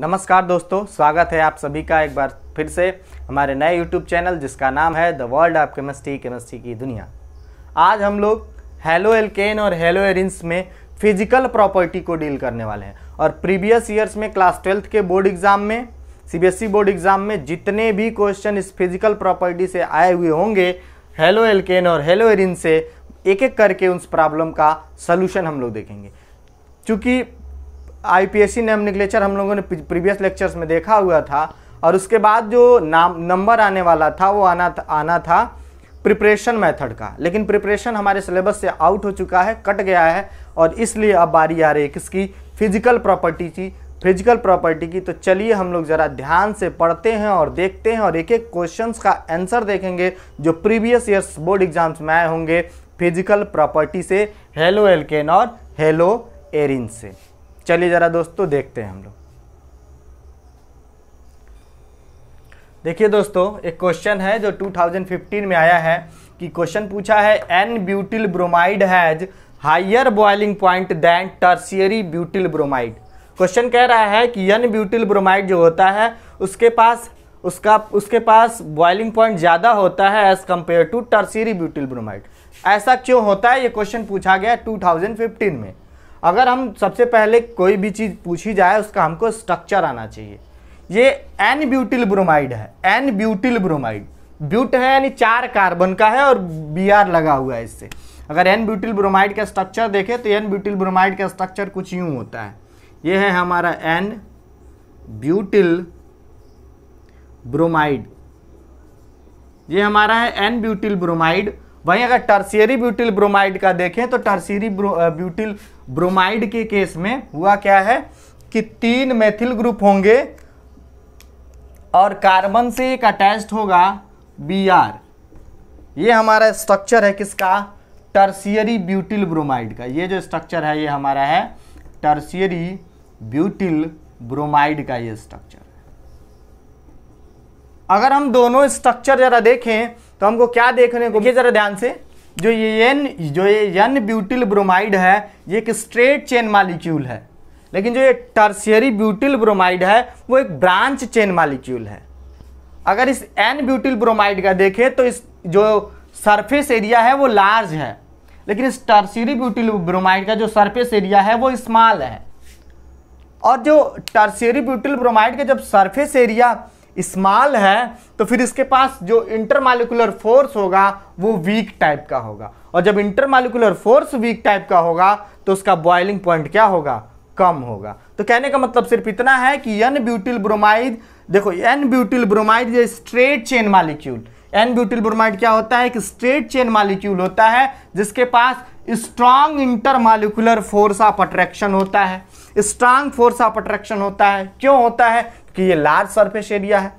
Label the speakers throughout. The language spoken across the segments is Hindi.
Speaker 1: नमस्कार दोस्तों स्वागत है आप सभी का एक बार फिर से हमारे नए YouTube चैनल जिसका नाम है the world of chemistry chemistry की दुनिया आज हम लोग हेलो एल्केन और हेलो एरिन्स में फिजिकल प्रॉपर्टी को डील करने वाले हैं और प्रीवियस ईयर्स में क्लास ट्वेल्थ के बोर्ड एग्जाम में सी बोर्ड एग्जाम में जितने भी क्वेश्चन इस फिजिकल प्रॉपर्टी से आए हुए होंगे हेलो एल्केन और हेलो एरिन से एक एक करके उस प्रॉब्लम का सोल्यूशन हम लोग देखेंगे चूँकि आईपीएससी नेम निकलेचर हम लोगों ने प्रीवियस लेक्चर्स में देखा हुआ था और उसके बाद जो नाम नंबर आने वाला था वो आना था, आना था प्रिपरेशन मेथड का लेकिन प्रिपरेशन हमारे सिलेबस से आउट हो चुका है कट गया है और इसलिए अब बारी आ रही है किसकी फिजिकल प्रॉपर्टी की फिजिकल प्रॉपर्टी की तो चलिए हम लोग ज़रा ध्यान से पढ़ते हैं और देखते हैं और एक एक क्वेश्चंस का आंसर देखेंगे जो प्रीवियस ईयर्स बोर्ड एग्जाम्स में आए होंगे फिजिकल प्रॉपर्टी से हेलो एल्केन और हेलो एरिन से चलिए ज़रा दोस्तों तो देखते हैं हम लोग देखिए दोस्तों एक क्वेश्चन है जो 2015 में आया है कि क्वेश्चन पूछा है n butyl bromide has higher boiling point than tertiary butyl bromide question कह रहा है कि एन ब्यूटिल ब्रोमाइड जो होता है उसके पास उसका उसके पास बॉइलिंग पॉइंट ज़्यादा होता है as compare to tertiary butyl bromide ऐसा क्यों होता है ये क्वेश्चन पूछा गया 2015 में अगर हम सबसे पहले कोई भी चीज़ पूछी जाए उसका हमको स्ट्रक्चर आना चाहिए ये एन ब्यूटिल ब्रोमाइड है एन ब्यूटिल ब्रोमाइड ब्यूट है यानी चार कार्बन का है और बी आर लगा हुआ है इससे अगर एन ब्यूटिल ब्रोमाइड का स्ट्रक्चर देखें तो एन ब्यूटिल ब्रोमाइड का स्ट्रक्चर कुछ यूँ होता है ये है हमारा एन ब्यूटिल ब्रोमाइड ये हमारा है एन ब्यूटिल ब्रोमाइड वहीं अगर टर्सियरी ब्यूटिल ब्रोमाइड का देखें तो टर्सियरी ब्यूटिल ब्रोमाइड के केस में हुआ क्या है कि तीन मेथिल ग्रुप होंगे और कार्बन से एक अटैच होगा बी आर ये हमारा स्ट्रक्चर है किसका टर्सियरी ब्यूटिल ब्रोमाइड का ये जो स्ट्रक्चर है ये हमारा है टर्सियरी ब्यूटिल ब्रोमाइड का ये स्ट्रक्चर अगर हम दोनों स्ट्रक्चर जरा देखें तो हमको क्या देखने को जरा ध्यान से जो ये एन जो ये एन ब्यूटिल ब्रोमाइड है ये एक स्ट्रेट चेन मालिक्यूल है लेकिन जो ये टर्सियरी ब्यूटिल ब्रोमाइड है वो एक ब्रांच चेन मालिक्यूल है अगर इस एन ब्यूटिल ब्रोमाइड का देखें तो इस जो सरफेस एरिया है वो लार्ज है लेकिन इस टर्सियरी ब्यूटिल ब्रोमाइड का जो सरफेस एरिया है वो स्मॉल है और जो टर्सियरी ब्यूटिल ब्रोमाइड का जब सरफेस एरिया स्मॉल है तो फिर इसके पास जो इंटरमालिकुलर फोर्स होगा वो वीक टाइप का होगा और जब इंटरमालिकुलर फोर्स वीक टाइप का होगा तो उसका बॉइलिंग पॉइंट क्या होगा कम होगा तो कहने का मतलब सिर्फ इतना है कि एन ब्यूटिल ब्रोमाइड देखो एन ब्यूटिल ब्रोमाइड ये straight chain molecule n butyl bromide क्या होता है एक स्ट्रेट चेन मालिक्यूल होता है जिसके पास strong intermolecular force of attraction होता है स्ट्रांग फोर्स ऑफ अट्रैक्शन होता है क्यों होता है कि ये लार्ज सरफेस एरिया है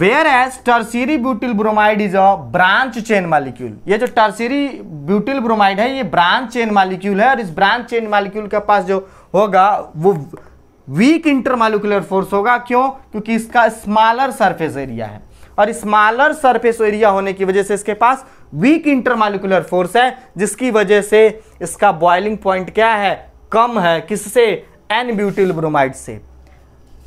Speaker 1: whereas tertiary butyl bromide is a branch chain molecule ये जो टर्सिरी ब्यूटिल ब्रोमाइड है ये ब्रांच चेन मालिक्यूल है और इस ब्रांच चेन मालिक्यूल के पास जो होगा वो वीक इंटरमालिकुलर फोर्स होगा क्यों क्योंकि इसका स्मॉलर सरफेस एरिया है और स्मॉलर सरफेस एरिया होने की वजह से इसके पास वीक इंटरमालिकुलर फोर्स है जिसकी वजह से इसका बॉइलिंग पॉइंट क्या है कम है किससे एन ब्यूटिल ब्रोमाइड से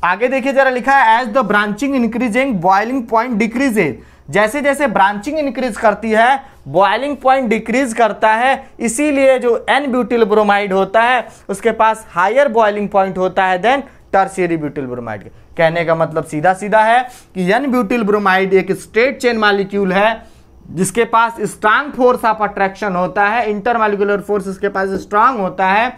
Speaker 1: आगे देखिए जरा लिखा है as the branching increasing boiling point decreases जैसे जैसे ब्रांचिंग इंक्रीज करती है बॉइलिंग पॉइंट डिक्रीज करता है इसीलिए जो एन ब्यूटिल ब्रोमाइड होता है उसके पास हायर बॉइलिंग पॉइंट होता है देन टर्सियरी ब्यूटिल ब्रोमाइड कहने का मतलब सीधा सीधा है कि एन ब्यूटिल ब्रोमाइड एक स्ट्रेट चेन मालिक्यूल है जिसके पास स्ट्रांग फोर्स ऑफ अट्रैक्शन होता है इंटरमालिकुलर फोर्स इसके पास स्ट्रांग होता है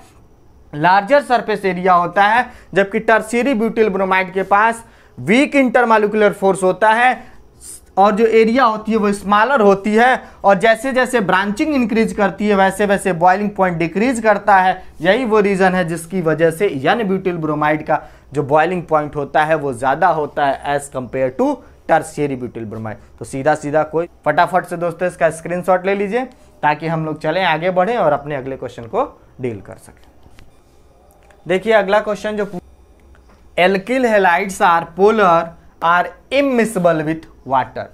Speaker 1: लार्जर सरफेस एरिया होता है जबकि टर्सीरी ब्यूटिल ब्रोमाइड के पास वीक इंटरमालिकुलर फोर्स होता है और जो एरिया होती है वो स्मॉलर होती है और जैसे जैसे ब्रांचिंग इंक्रीज करती है वैसे वैसे बॉइलिंग पॉइंट डिक्रीज करता है यही वो रीज़न है जिसकी वजह से यन ब्यूटिल ब्रोमाइड का जो बॉइलिंग पॉइंट होता है वो ज़्यादा होता है as compare to tertiary butyl bromide तो सीधा सीधा कोई फटाफट से दोस्तों इसका स्क्रीन ले लीजिए ताकि हम लोग चलें आगे बढ़ें और अपने अगले क्वेश्चन को डील कर सकें देखिए अगला क्वेश्चन जो alkyl halides are polar are immiscible with water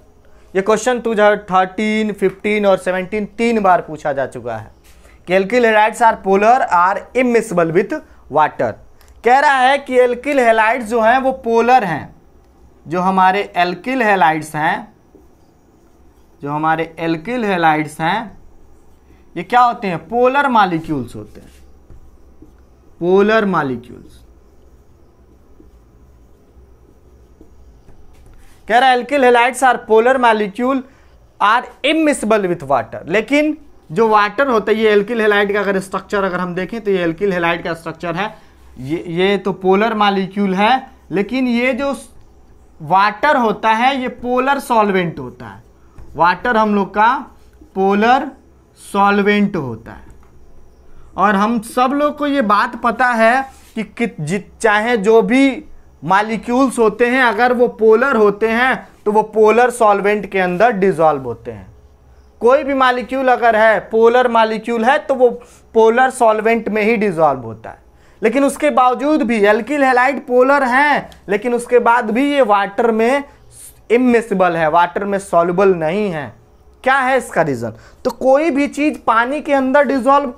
Speaker 1: ये क्वेश्चन जो थर्टीन फिफ्टीन और सेवनटीन तीन बार पूछा जा चुका है कि alkyl halides are polar are immiscible with water कह रहा है कि एल्किल हेलाइड्स जो हैं वो पोलर हैं जो हमारे एल्किल हेलाइड्स हैं जो हमारे एल्किल हेलाइड्स हैं ये क्या होते हैं पोलर मालिक्यूल्स होते हैं पोलर molecules कह रहा alkyl halides are polar molecule are immiscible with water लेकिन जो वाटर होता है ये एल्किल हेलाइट का अगर स्ट्रक्चर अगर हम देखें तो ये एल्किल हेलाइट का स्ट्रक्चर है ये ये तो पोलर मालिक्यूल है लेकिन ये जो वाटर होता है ये पोलर सॉल्वेंट होता है वाटर हम लोग का पोलर सॉल्वेंट होता है और हम सब लोग को ये बात पता है कि, जित चाहे जो भी मालिक्यूल्स होते हैं अगर वो पोलर होते हैं तो वो पोलर सॉल्वेंट के अंदर डिजॉल्व होते हैं कोई भी मालिक्यूल अगर है पोलर मालिक्यूल है तो वो पोलर सॉल्वेंट में ही डिजॉल्व होता है लेकिन उसके बावजूद भी एल्किल हेलाइट पोलर हैं लेकिन उसके बाद भी ये वाटर में इमिसिबल है वाटर में सॉल्युबल नहीं है क्या है इसका रीज़न तो कोई भी चीज़ पानी के अंदर डिजॉल्व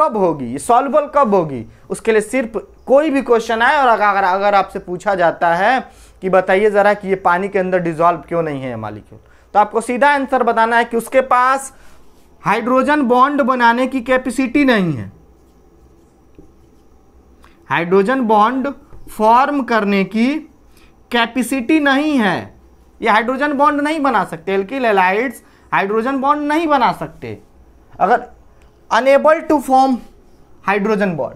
Speaker 1: कब होगी ये सॉल्वल कब होगी उसके लिए सिर्फ कोई भी क्वेश्चन आए और अगर अगर आपसे पूछा जाता है कि बताइए ज़रा कि ये पानी के अंदर डिजॉल्व क्यों नहीं है मालिक्यूल तो आपको सीधा आंसर बताना है कि उसके पास हाइड्रोजन बॉन्ड बनाने की कैपेसिटी नहीं है हाइड्रोजन बॉन्ड फॉर्म करने की कैपेसिटी नहीं है ये हाइड्रोजन बॉन्ड नहीं बना सकते एल्किल एलाइड्स हाइड्रोजन बॉन्ड नहीं बना सकते अगर unable to form hydrogen bond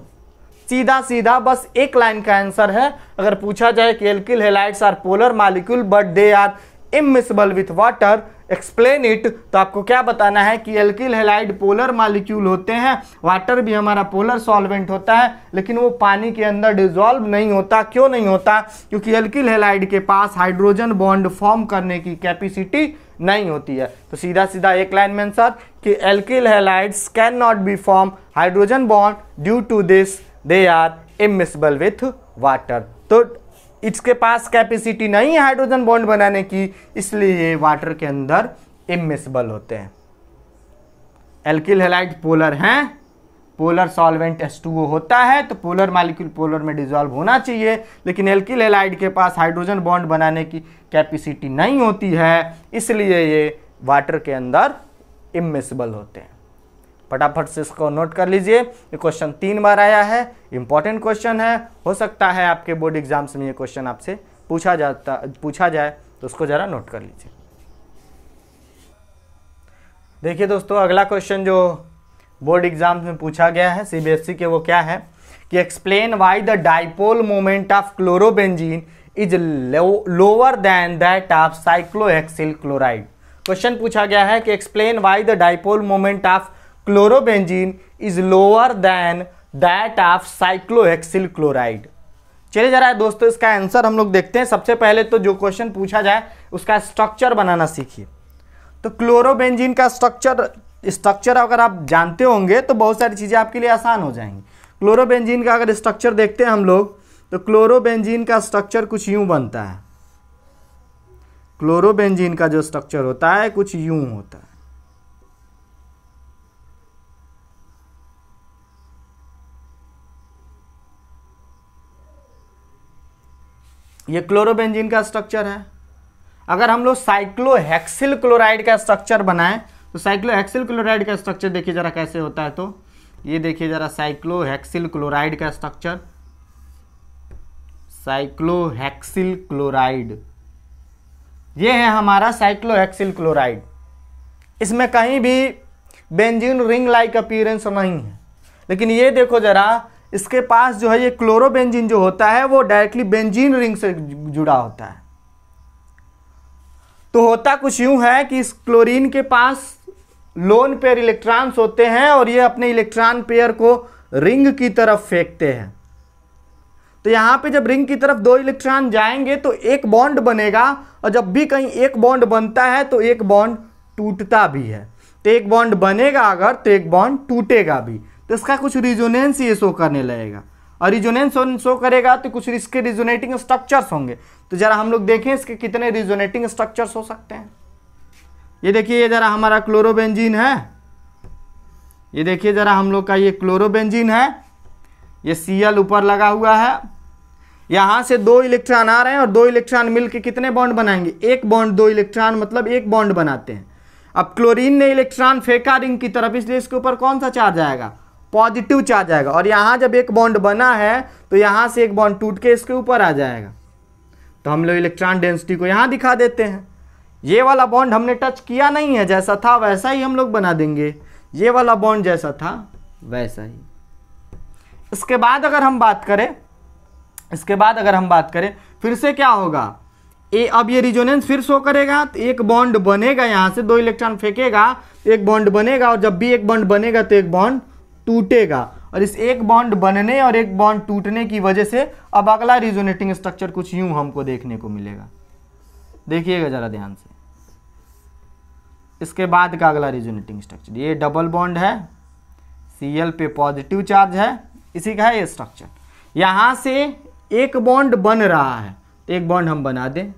Speaker 1: सीधा सीधा बस एक लाइन का आंसर है अगर पूछा जाए कि alkyl halides are polar molecule but they are immiscible with water explain it तो आपको क्या बताना है कि एल्किल हेलाइड पोलर मालिक्यूल होते हैं वाटर भी हमारा पोलर सॉल्वेंट होता है लेकिन वो पानी के अंदर डिजॉल्व नहीं होता क्यों नहीं होता क्योंकि एल्किल हेलाइड के पास हाइड्रोजन बॉन्ड फॉर्म करने की कैपेसिटी नहीं होती है तो सीधा सीधा एक लाइन में आंसर कि alkyl halides can not be form hydrogen bond due to this they are immiscible with water तो इसके पास कैपेसिटी नहीं है हाइड्रोजन बॉन्ड बनाने की इसलिए ये वाटर के अंदर इमिसबल होते हैं एल्किल हेलाइट पोलर हैं पोलर सॉल्वेंट H2O होता है तो पोलर मालिक्यूल पोलर में डिजॉल्व होना चाहिए लेकिन एल्किल एलाइड के पास हाइड्रोजन बॉन्ड बनाने की कैपेसिटी नहीं होती है इसलिए ये वाटर के अंदर इमिसबल होते हैं फटाफट से इसको नोट कर लीजिए ये क्वेश्चन तीन बार आया है इंपॉर्टेंट क्वेश्चन है हो सकता है आपके बोर्ड एग्जाम्स में ये क्वेश्चन आपसे पूछा जाता पूछा जाए तो उसको ज़रा नोट कर लीजिए देखिए दोस्तों अगला क्वेश्चन जो बोर्ड एग्जाम में पूछा गया है सीबीएसई e के वो क्या है कि explain why the dipole moment of chlorobenzene is lower than that of cyclohexyl chloride question पूछा गया है कि explain why the dipole moment of chlorobenzene is lower than that of cyclohexyl chloride चले जा रहा है दोस्तों इसका आंसर हम लोग देखते हैं सबसे पहले तो जो क्वेश्चन पूछा जाए उसका स्ट्रक्चर बनाना सीखिए तो क्लोरोबेंजीन का स्ट्रक्चर स्ट्रक्चर अगर आप जानते होंगे तो बहुत सारी चीज़ें आपके लिए आसान हो जाएंगी क्लोरोबेंजीन का अगर स्ट्रक्चर देखते हैं हम लोग तो क्लोरोबेंजीन का स्ट्रक्चर कुछ यूं बनता है क्लोरोबेंजीन का जो स्ट्रक्चर होता है कुछ यूं होता है ये क्लोरोबेंजीन का स्ट्रक्चर है अगर हम लोग साइक्लोहेक्सिल क्लोराइड का स्ट्रक्चर बनाएं तो साइक्लोहेक्सिल क्लोराइड का स्ट्रक्चर देखिए ज़रा कैसे होता है तो ये देखिए ज़रा साइक्लोहेक्सिल क्लोराइड का स्ट्रक्चर साइक्लोहेक्सिल क्लोराइड ये है हमारा साइक्लोहेक्सिल क्लोराइड इसमें कहीं भी बेंजीन रिंग लाइक अपीयरेंस नहीं है लेकिन ये देखो ज़रा इसके पास जो है ये क्लोरोबेंजीन जो होता है वो डायरेक्टली बेंजीन रिंग से जुड़ा होता है तो होता कुछ यूं है कि इस क्लोरीन के पास लोन पेयर इलेक्ट्रॉन्स होते हैं और ये अपने इलेक्ट्रॉन पेयर को रिंग की तरफ फेंकते हैं तो यहाँ पे जब रिंग की तरफ दो इलेक्ट्रॉन जाएंगे तो एक बॉन्ड बनेगा और जब भी कहीं एक बॉन्ड बनता है तो एक बॉन्ड टूटता भी है तो एक बॉन्ड बनेगा अगर तो एक बॉन्ड टूटेगा भी तो इसका कुछ रिजोनेंस ये शो करने लगेगा और रिजोनेंस शो करेगा तो कुछ इसके रिजोनेटिंग स्ट्रक्चर्स होंगे तो ज़रा हम लोग देखें इसके कितने रिजोनेटिंग स्ट्रक्चर्स हो सकते हैं ये देखिए ये ज़रा हमारा क्लोरोबेंजीन है ये देखिए ज़रा हम लोग का ये क्लोरोबेंजीन है ये सी ऊपर लगा हुआ है यहाँ से दो इलेक्ट्रॉन आ रहे हैं और दो इलेक्ट्रॉन मिलके कितने बॉन्ड बनाएंगे एक बॉन्ड दो इलेक्ट्रॉन मतलब एक बॉन्ड बनाते हैं अब क्लोरीन ने इलेक्ट्रॉन फेंका रिंग की तरफ इसलिए इसके ऊपर कौन सा चार्ज आएगा पॉजिटिव चार्ज आएगा और यहाँ जब एक बॉन्ड बना है तो यहाँ से एक बॉन्ड टूट के इसके ऊपर आ जाएगा तो हम लोग इलेक्ट्रॉन डेंसिटी को यहाँ दिखा देते हैं ये वाला बॉन्ड हमने टच किया नहीं है जैसा था वैसा ही हम लोग बना देंगे ये वाला बॉन्ड जैसा था वैसा ही इसके बाद अगर हम बात करें इसके बाद अगर हम बात करें फिर से क्या होगा ए अब ये रिजोनेंस फिर शो करेगा तो एक बॉन्ड बनेगा यहाँ से दो इलेक्ट्रॉन फेंकेगा एक बॉन्ड बनेगा और जब भी एक बॉन्ड बनेगा तो एक बॉन्ड टूटेगा और इस एक बॉन्ड बनने और एक बॉन्ड टूटने की वजह से अब अगला रिजोनेटिंग स्ट्रक्चर कुछ यूं हमको देखने को मिलेगा देखिएगा ज़रा ध्यान से इसके बाद का अगला रिजोनेटिंग स्ट्रक्चर ये डबल बॉन्ड है सी पे पॉजिटिव चार्ज है इसी का है ये स्ट्रक्चर यहाँ से एक बॉन्ड बन रहा है तो एक बॉन्ड हम बना दें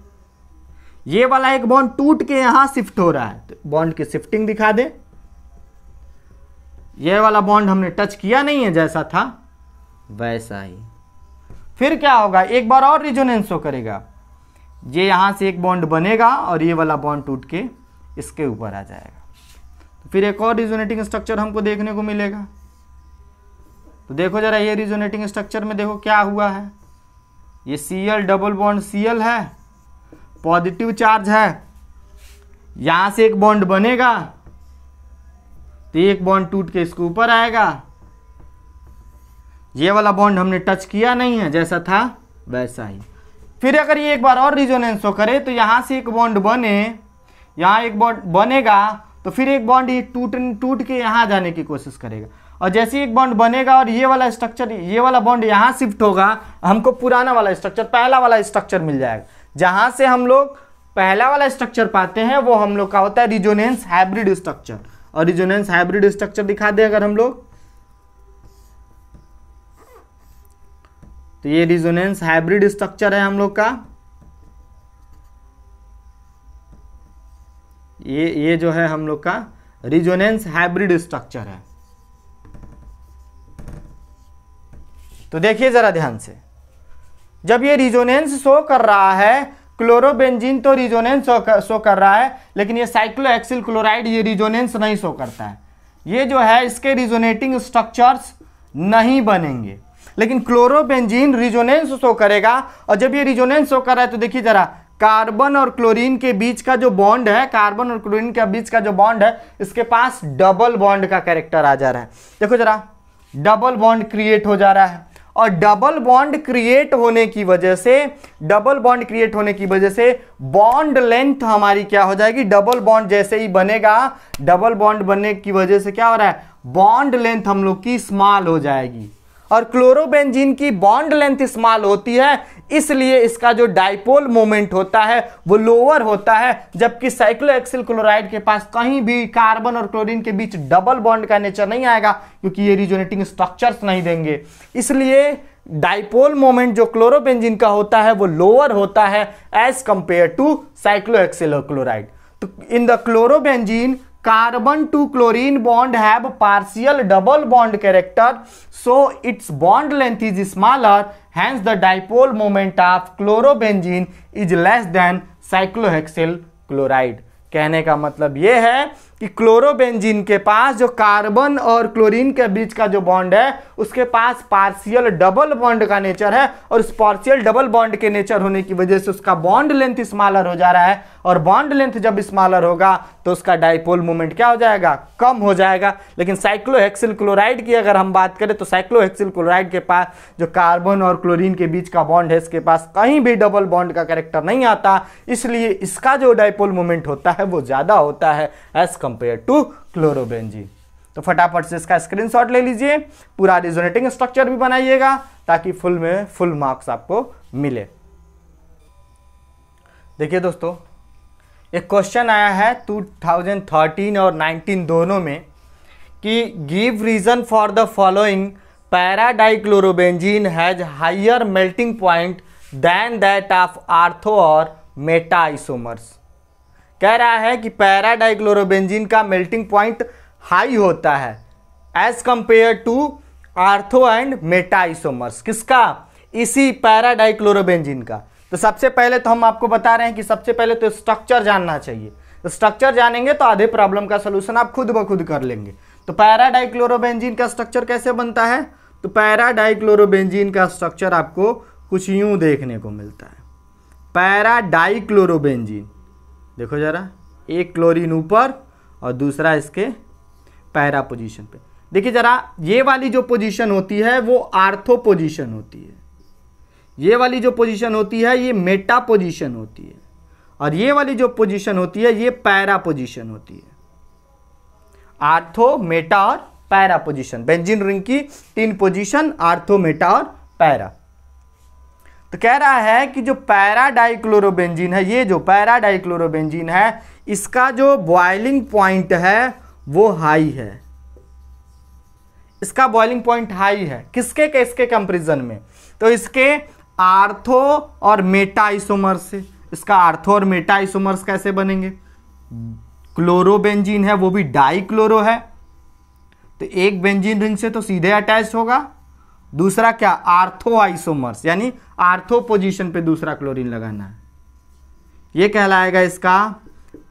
Speaker 1: ये वाला एक बॉन्ड टूट के यहाँ शिफ्ट हो रहा है तो बॉन्ड की शिफ्टिंग दिखा दें ये वाला बॉन्ड हमने टच किया नहीं है जैसा था वैसा ही फिर क्या होगा एक बार और रिजोनेंस शो करेगा ये यहाँ से एक बॉन्ड बनेगा और ये वाला बॉन्ड टूट के इसके ऊपर आ जाएगा तो फिर एक और रिजोनेटिंग स्ट्रक्चर हमको देखने को मिलेगा तो देखो जरा ये रिजोनेटिंग स्ट्रक्चर में देखो क्या हुआ है ये C L double bond C L है पॉजिटिव चार्ज है यहां से एक बॉन्ड बनेगा तो एक बॉन्ड टूट के इसके ऊपर आएगा ये वाला बॉन्ड हमने टच किया नहीं है जैसा था वैसा ही फिर अगर ये एक बार और रिजोनेंस हो करे तो यहां से एक बॉन्ड बने यहाँ एक बॉन्ड बनेगा तो फिर एक बॉन्ड ये टूट टूट के यहाँ जाने की कोशिश करेगा और जैसे एक बॉन्ड बनेगा और ये वाला स्ट्रक्चर ये वाला बॉन्ड यहाँ शिफ्ट होगा हमको पुराना वाला स्ट्रक्चर पहला वाला स्ट्रक्चर मिल जाएगा जहाँ से हम लोग पहला वाला स्ट्रक्चर पाते हैं वो हम लोग का होता है रिजोनेंस हाइब्रिड स्ट्रक्चर और रिजोनेंस हाइब्रिड स्ट्रक्चर दिखा दें अगर हम लोग तो ये रिजोनेंस हाइब्रिड स्ट्रक्चर है हम लोग का ये ये जो है हम लोग का रिजोनेंस हाइब्रिड स्ट्रक्चर है तो देखिए ज़रा ध्यान से जब ये रिजोनेंस शो कर रहा है क्लोरोबेंजीन तो रिजोनेंस शो कर रहा है लेकिन ये साइक्लोएक्सिल क्लोराइड ये रिजोनेंस नहीं शो करता है ये जो है इसके रिजोनेटिंग स्ट्रक्चर्स नहीं बनेंगे लेकिन क्लोरोबेंजीन रिजोनेंस शो करेगा और जब ये रिजोनेंस शो कर रहा है तो देखिए ज़रा कार्बन और क्लोरीन के बीच का जो बॉन्ड है कार्बन और क्लोरीन के बीच का जो बॉन्ड है इसके पास डबल बॉन्ड का कैरेक्टर आ जा रहा है देखो जरा डबल बॉन्ड क्रिएट हो जा रहा है और डबल बॉन्ड क्रिएट होने की वजह से डबल बॉन्ड क्रिएट होने की वजह से बॉन्ड लेंथ हमारी क्या हो जाएगी डबल बॉन्ड जैसे ही बनेगा डबल बॉन्ड बनने की वजह से क्या हो रहा है बॉन्ड लेंथ हम लोग की स्मॉल हो जाएगी और क्लोरोबेंजीन की बॉन्ड लेंथ स्मॉल होती है इसलिए इसका जो डाइपोल मोमेंट होता है वो लोअर होता है जबकि साइक्लोएक्सिल क्लोराइड के पास कहीं भी कार्बन और क्लोरीन के बीच डबल बॉन्ड का नेचर नहीं आएगा क्योंकि ये रिजोनेटिंग स्ट्रक्चर्स नहीं देंगे इसलिए डाइपोल मोमेंट जो क्लोरोबेंजीन का होता है वो लोअर होता है as compare to cyclohexyl chloride तो in the chlorobenzene carbon to chlorine bond have partial double bond character so its bond length is smaller hence the dipole moment of chlorobenzene is less than cyclohexyl chloride कहने का मतलब यह है कि क्लोरोबेंजीन के पास जो कार्बन और क्लोरीन के बीच का जो बॉन्ड है उसके पास पार्शियल डबल बॉन्ड का नेचर है और उस पार्शियल डबल बॉन्ड के नेचर होने की वजह से उसका बॉन्ड लेंथ स्मॉलर हो जा रहा है और बॉन्ड लेंथ जब स्मॉलर होगा तो उसका डाइपोल मोमेंट क्या हो जाएगा कम हो जाएगा लेकिन साइक्लोहेक्सिल क्लोराइड की अगर हम बात करें तो साइक्लोहेक्सिल क्लोराइड के पास जो कार्बन और क्लोरीन के बीच का बॉन्ड है इसके पास कहीं भी डबल बॉन्ड का करेक्टर नहीं आता इसलिए इसका जो डाइपोल मूवमेंट होता है वो ज़्यादा होता है एज कंपेयर टू क्लोरोबेंजीन तो फटाफट से इसका स्क्रीनशॉट ले लीजिए पूरा रिजोनेटिंग स्ट्रक्चर भी बनाइएगा ताकि फुल में फुल मार्क्स आपको मिले देखिए दोस्तों एक क्वेश्चन आया है 2013 और 19 दोनों में कि give reason for the following paradichlorobenzene has higher melting point than that of ortho और मेटा आइसोमर्स कह रहा है कि पैराडाइक्लोरोबेंजीन का मेल्टिंग पॉइंट हाई होता है as compare to ortho and meta isomers किसका इसी पैराडाइक्लोरोबेंजीन का तो सबसे पहले तो हम आपको बता रहे हैं कि सबसे पहले तो स्ट्रक्चर जानना चाहिए तो स्ट्रक्चर जानेंगे तो आधे प्रॉब्लम का सोल्यूशन आप खुद ब खुद कर लेंगे तो पैराडाइक्लोरोबेंजीन का स्ट्रक्चर कैसे बनता है तो पैराडाइक्लोरोबेंजीन का स्ट्रक्चर आपको कुछ यूं देखने को मिलता है पैराडाइक्लोरोबेंजीन देखो ज़रा एक क्लोरीन ऊपर और दूसरा इसके पैरा पोजीशन पे देखिए ज़रा ये वाली जो पोजीशन होती है वो आर्थो पोजीशन होती है ये वाली जो पोजीशन होती है ये मेटा पोजीशन होती है और ये वाली जो पोजीशन होती है ये पैरा पोजीशन होती है आर्थो मेटा और पैरा पोजीशन बेंजिन रिंग की तीन पोजिशन आर्थो मेटा और पैरा तो कह रहा है कि जो पैराडाइक्लोरोबेंजीन है ये जो पैराडाइक्लोरोबेंजीन है इसका जो बॉइलिंग पॉइंट है वो हाई है इसका बॉइलिंग पॉइंट हाई है किसके के इसके कंपेरिजन में तो इसके आर्थो और मेटा से इसका आर्थो और मेटाइसोमर्स कैसे बनेंगे क्लोरोबेंजीन है वो भी डाइक्लोरो है तो एक बेंजीन रिंग से तो सीधे अटैच होगा दूसरा क्या आर्थो आइसोमर्स यानी आर्थो पोजीशन पे दूसरा क्लोरीन लगाना है ये कहलाएगा इसका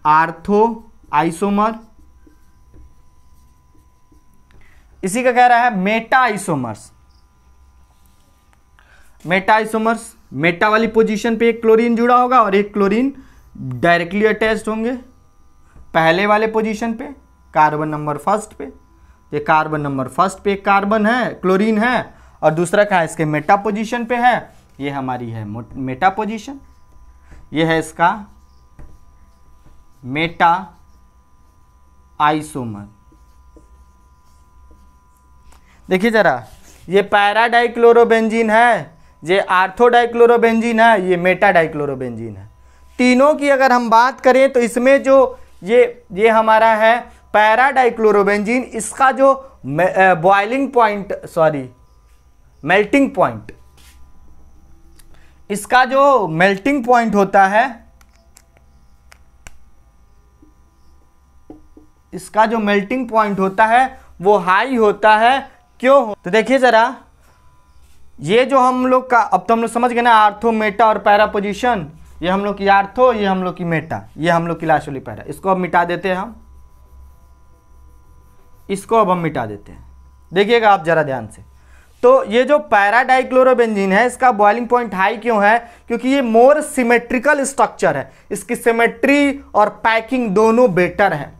Speaker 1: आर्थो आइसोमर इसी का कह रहा है meta isomers meta isomers meta वाली पोजीशन पे एक क्लोरीन जुड़ा होगा और एक क्लोरीन डायरेक्टली अटैच होंगे पहले वाले पोजीशन पे कार्बन नंबर फर्स्ट पे ये कार्बन नंबर फर्स्ट पे एक कार्बन है क्लोरीन है और दूसरा कहा इसके मेटा पोजिशन पे है ये हमारी है मेटा पोजिशन ये है इसका मेटा आइसोमर देखिए जरा ये पैराडाइक्लोरोबेंजीन है ये आर्थोडाइक्लोरोबेंजीन है ये मेटाडाइक्लोरोबेंजीन है तीनों की अगर हम बात करें तो इसमें जो ये ये हमारा है पैराडाइक्लोरोबेंजीन इसका जो boiling point sorry melting point इसका जो मेल्टिंग पॉइंट होता है इसका जो मेल्टिंग पॉइंट होता है वो हाई होता है क्यों तो देखिए ज़रा ये जो हम लोग का अब तो हम लोग समझ गए ना आर्थो मेटा और पैरा पोजिशन ये हम लोग की आर्थो ये हम लोग की मेटा ये हम लोग की लाशोली वाली पैरा इसको अब मिटा देते हैं हम इसको अब हम मिटा देते हैं देखिएगा आप ज़रा ध्यान से तो ये जो पैराडाइक्लोरोबेंजीन है इसका बॉइलिंग पॉइंट हाई क्यों है क्योंकि ये मोर सिमेट्रिकल स्ट्रक्चर है इसकी सिमेट्री और पैकिंग दोनों बेटर है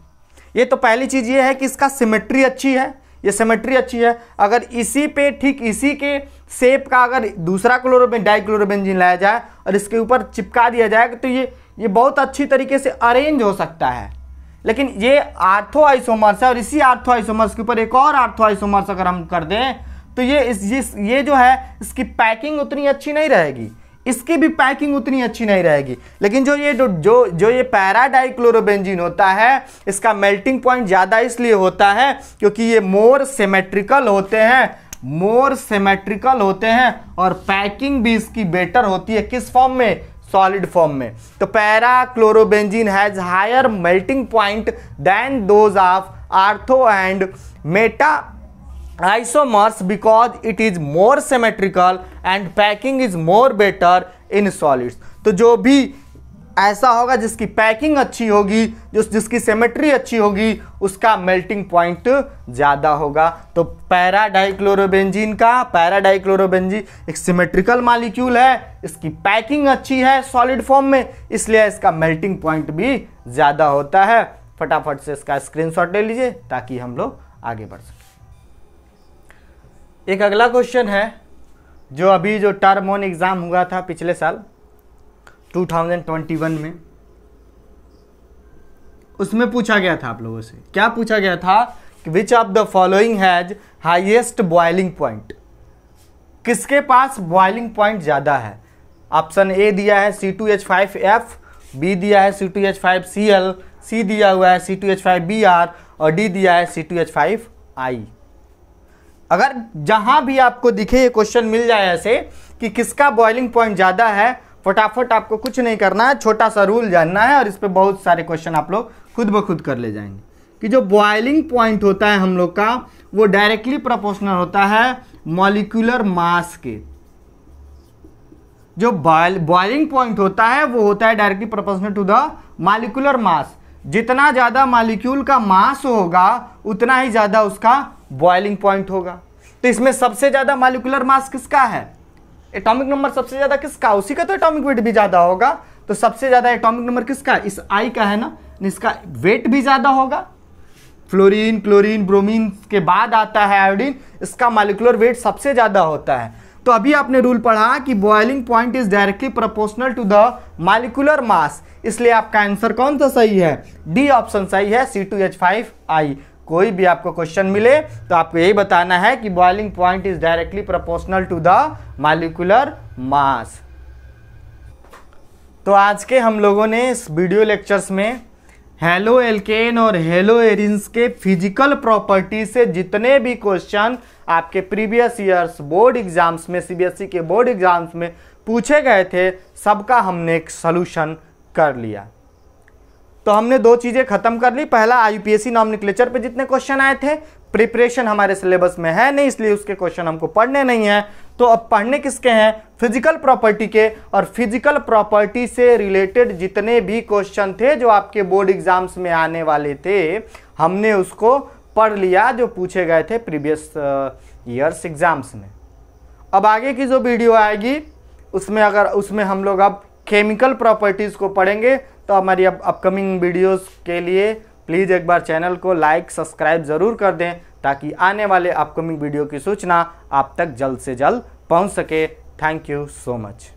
Speaker 1: ये तो पहली चीज़ ये है कि इसका सिमेट्री अच्छी है ये सिमेट्री अच्छी है अगर इसी पे ठीक इसी के सेप का अगर दूसरा क्लोरोबेन डाइक्लोरोबेंजीन लाया जाए और इसके ऊपर चिपका दिया जाए तो ये ये बहुत अच्छी तरीके से अरेंज हो सकता है लेकिन ये आर्थो आइसोमर्स है और इसी आर्थो आइसोमर्स के ऊपर एक और आर्थो आइसोमर्स अगर हम कर दें तो ये इस ये जो है इसकी पैकिंग उतनी अच्छी नहीं रहेगी इसकी भी पैकिंग उतनी अच्छी नहीं रहेगी लेकिन जो ये जो जो ये पैराडाइक्लोरोबेंजीन होता है इसका मेल्टिंग पॉइंट ज़्यादा इसलिए होता है क्योंकि ये मोर सिमेट्रिकल होते हैं मोर सिमेट्रिकल होते हैं और पैकिंग भी इसकी बेटर होती है किस फॉर्म में सॉलिड फॉर्म में तो para chlorobenzene has higher melting point than those of ortho and meta isomers because it is more symmetrical and packing is more better in solids तो जो भी ऐसा होगा जिसकी पैकिंग अच्छी होगी जो जिसकी सेमेट्री अच्छी होगी उसका मेल्टिंग पॉइंट ज़्यादा होगा तो पैराडाइक्लोरोबेंजीन का पैराडाइक्लोरोबेंजी एक सिमेट्रिकल मालिक्यूल है इसकी पैकिंग अच्छी है सॉलिड फॉर्म में इसलिए इसका मेल्टिंग पॉइंट भी ज़्यादा होता है फटाफट से इसका स्क्रीनशॉट ले लीजिए ताकि हम लोग आगे बढ़ सकें एक अगला क्वेश्चन है जो अभी जो टर्म वन एग्ज़ाम हुआ था पिछले साल 2021 में उसमें पूछा गया था आप लोगों से क्या पूछा गया था कि which of the following has highest boiling point किसके पास बॉइलिंग पॉइंट ज़्यादा है ऑप्शन ए दिया है C two H five F B दिया है C two H five C L C दिया हुआ है C two H five B R और डी दिया है C two H five I अगर जहां भी आपको दिखे ये क्वेश्चन मिल जाए ऐसे कि किसका बॉइलिंग पॉइंट ज़्यादा है फटाफट आपको कुछ नहीं करना है छोटा सा रूल जानना है और इस पर बहुत सारे क्वेश्चन आप लोग खुद ब खुद कर ले जाएंगे कि जो बॉइलिंग पॉइंट होता है हम लोग का वो डायरेक्टली प्रोपोर्शनल होता है मॉलिकुलर मास के जो बॉइलिंग पॉइंट होता है वो होता है directly proportional to the molecular mass जितना ज़्यादा मालिक्यूल का मास होगा उतना ही ज़्यादा उसका बॉइलिंग पॉइंट होगा तो इसमें सबसे ज़्यादा मालिकुलर मास किसका है एटॉमिक नंबर सबसे ज़्यादा किसका उसी का तो एटॉमिक वेट भी ज़्यादा होगा तो सबसे ज़्यादा एटॉमिक नंबर किसका इस आई का है ना इसका वेट भी ज़्यादा होगा फ्लोरीन क्लोरीन ब्रोमीन के बाद आता है आयोडीन इसका मालिकुलर वेट सबसे ज़्यादा होता है तो अभी आपने रूल पढ़ा कि boiling point is directly proportional to the molecular mass इसलिए आपका आंसर कौन सा सही है डी ऑप्शन सही है C two H five I कोई भी आपको क्वेश्चन मिले तो आपको यही बताना है कि boiling point is directly proportional to the molecular mass तो आज के हम लोगों ने इस वीडियो लेक्चर्स में हेलो एल्केन और हेलो एरिन्स के फिजिकल प्रॉपर्टी से जितने भी क्वेश्चन आपके प्रीवियस ईयर्स बोर्ड एग्जाम्स में सीबीएसई के बोर्ड एग्जाम्स में पूछे गए थे सबका हमने एक सोल्यूशन कर लिया तो हमने दो चीज़ें खत्म कर ली पहला आईपीएससी नॉम निकलेचर पे जितने क्वेश्चन आए थे प्रिपरेशन हमारे सिलेबस में है नहीं इसलिए उसके क्वेश्चन हमको पढ़ने नहीं है तो अब पढ़ने किसके हैं फिजिकल प्रॉपर्टी के और फिजिकल प्रॉपर्टी से रिलेटेड जितने भी क्वेश्चन थे जो आपके बोर्ड एग्जाम्स में आने वाले थे हमने उसको पढ़ लिया जो पूछे गए थे प्रीवियस ईयर्स एग्जाम्स में अब आगे की जो वीडियो आएगी उसमें अगर उसमें हम लोग अब केमिकल प्रॉपर्टीज़ को पढ़ेंगे तो हमारी अब अपकमिंग वीडियोस के लिए प्लीज़ एक बार चैनल को लाइक सब्सक्राइब ज़रूर कर दें ताकि आने वाले अपकमिंग वीडियो की सूचना आप तक जल्द से जल्द पहुंच सके थैंक यू सो मच